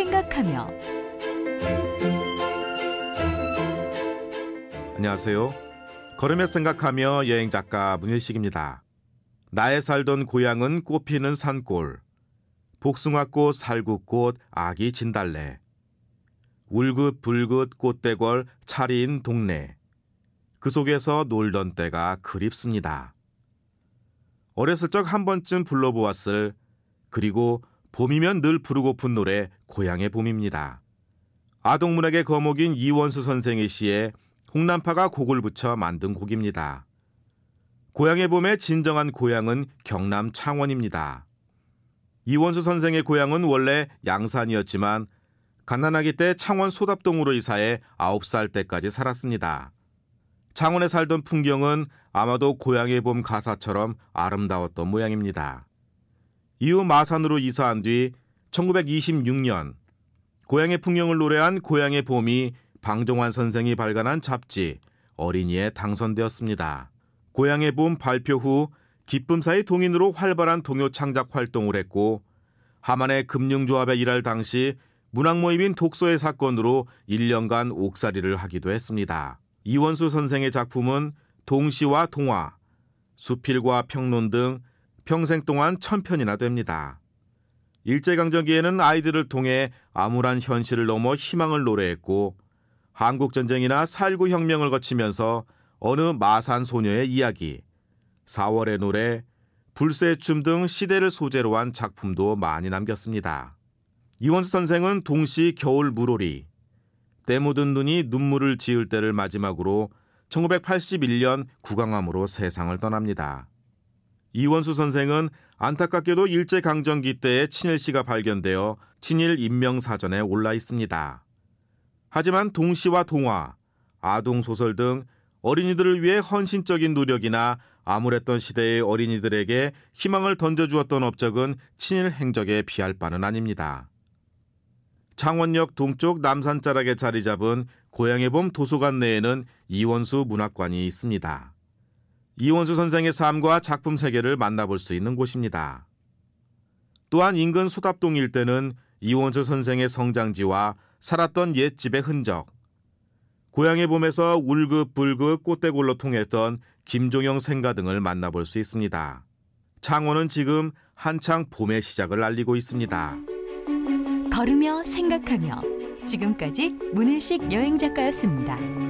생각하며 안녕하세요. 걸음에 생각하며 여행 작가 문일식입니다. 나의 살던 고향은 꽃피는 산골, 복숭아꽃, 살구꽃, 아기 진달래, 울긋불긋 꽃대궐 차린 동네. 그 속에서 놀던 때가 그립습니다. 어렸을 적 한 번쯤 불러보았을 그리고 봄이면 늘 부르고픈 노래 고향의 봄입니다. 아동문학의 거목인 이원수 선생의 시에 홍남파가 곡을 붙여 만든 곡입니다. 고향의 봄의 진정한 고향은 경남 창원입니다. 이원수 선생의 고향은 원래 양산이었지만 가난하기때 창원 소답동으로 이사해 9살 때까지 살았습니다. 창원에 살던 풍경은 아마도 고향의 봄 가사처럼 아름다웠던 모양입니다. 이후 마산으로 이사한 뒤 1926년 고향의 풍경을 노래한 고향의 봄이 방종환 선생이 발간한 잡지 어린이에 당선되었습니다. 고향의 봄 발표 후 기쁨사의 동인으로 활발한 동요 창작 활동을 했고 하만의 금융조합에 일할 당시 문학 모임인 독서의 사건으로 1년간 옥살이를 하기도 했습니다. 이원수 선생의 작품은 동시와 동화, 수필과 평론 등 평생 동안 천편이나 됩니다. 일제강점기에는 아이들을 통해 암울한 현실을 넘어 희망을 노래했고 한국전쟁이나 살구 혁명을 거치면서 어느 마산 소녀의 이야기, 4월의 노래, 불새의 춤등 시대를 소재로 한 작품도 많이 남겼습니다. 이원수 선생은 동시 겨울 물오리, 때 묻은 눈이 눈물을 지을 때를 마지막으로 1981년 구강암으로 세상을 떠납니다. 이원수 선생은 안타깝게도 일제강점기 때에 친일 시가 발견되어 친일 인명사전에 올라 있습니다. 하지만 동시와 동화, 아동소설 등 어린이들을 위해 헌신적인 노력이나 암울했던 시대의 어린이들에게 희망을 던져주었던 업적은 친일 행적에 비할 바는 아닙니다. 창원역 동쪽 남산자락에 자리 잡은 고향의 봄 도서관 내에는 이원수 문학관이 있습니다. 이원수 선생의 삶과 작품 세계를 만나볼 수 있는 곳입니다. 또한 인근 소답동 일대는 이원수 선생의 성장지와 살았던 옛 집의 흔적, 고향의 봄에서 울긋불긋 꽃대골로 통했던 김종영 생가 등을 만나볼 수 있습니다. 창원은 지금 한창 봄의 시작을 알리고 있습니다. 걸으며 생각하며 지금까지 문일식 여행작가였습니다.